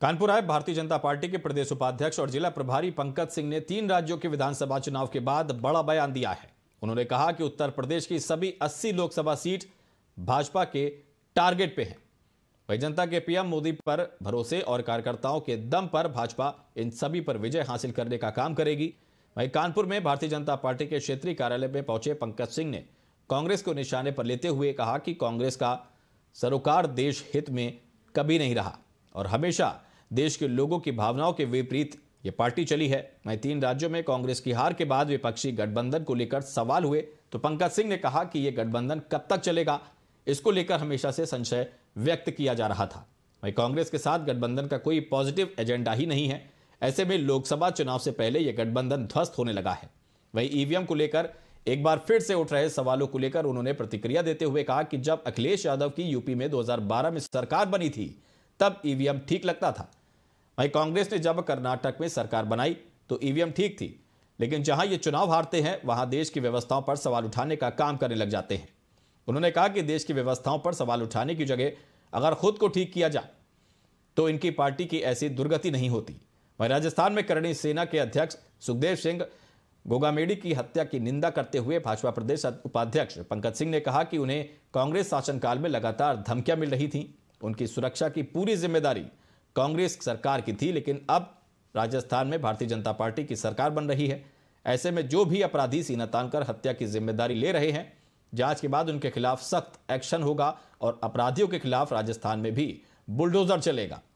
कानपुर आए भारतीय जनता पार्टी के प्रदेश उपाध्यक्ष और जिला प्रभारी पंकज सिंह ने तीन राज्यों के विधानसभा चुनाव के बाद बड़ा बयान दिया है उन्होंने कहा कि उत्तर प्रदेश की सभी 80 लोकसभा सीट भाजपा के टारगेट पे हैं वही जनता के पीएम मोदी पर भरोसे और कार्यकर्ताओं के दम पर भाजपा इन सभी पर विजय हासिल करने का काम करेगी वहीं कानपुर में भारतीय जनता पार्टी के क्षेत्रीय कार्यालय में पहुंचे पंकज सिंह ने कांग्रेस को निशाने पर लेते हुए कहा कि कांग्रेस का सरोकार देश हित में कभी नहीं रहा और हमेशा देश के लोगों की भावनाओं के विपरीत ये पार्टी चली है वहीं तीन राज्यों में कांग्रेस की हार के बाद विपक्षी गठबंधन को लेकर सवाल हुए तो पंकज सिंह ने कहा कि यह गठबंधन कब तक चलेगा इसको लेकर हमेशा से संशय व्यक्त किया जा रहा था वही कांग्रेस के साथ गठबंधन का कोई पॉजिटिव एजेंडा ही नहीं है ऐसे में लोकसभा चुनाव से पहले यह गठबंधन ध्वस्त होने लगा है वही ईवीएम को लेकर एक बार फिर से उठ रहे सवालों को लेकर उन्होंने प्रतिक्रिया देते हुए कहा कि जब अखिलेश यादव की यूपी में 2012 में सरकार बनी थी तब ईवीएम ठीक लगता था वहीं कांग्रेस ने जब कर्नाटक में सरकार बनाई तो ईवीएम ठीक थी लेकिन जहां ये चुनाव हारते हैं वहां देश की व्यवस्थाओं पर सवाल उठाने का काम करने लग जाते हैं उन्होंने कहा कि देश की व्यवस्थाओं पर सवाल उठाने की जगह अगर खुद को ठीक किया जाए तो इनकी पार्टी की ऐसी दुर्गति नहीं होती वहीं राजस्थान में करणी सेना के अध्यक्ष सुखदेव सिंह गोगामेडी की हत्या की निंदा करते हुए भाजपा प्रदेश उपाध्यक्ष पंकज सिंह ने कहा कि उन्हें कांग्रेस शासनकाल में लगातार धमकियां मिल रही थीं उनकी सुरक्षा की पूरी जिम्मेदारी कांग्रेस सरकार की थी लेकिन अब राजस्थान में भारतीय जनता पार्टी की सरकार बन रही है ऐसे में जो भी अपराधी सीना तानकर हत्या की जिम्मेदारी ले रहे हैं जांच के बाद उनके खिलाफ सख्त एक्शन होगा और अपराधियों के खिलाफ राजस्थान में भी बुलडोजर चलेगा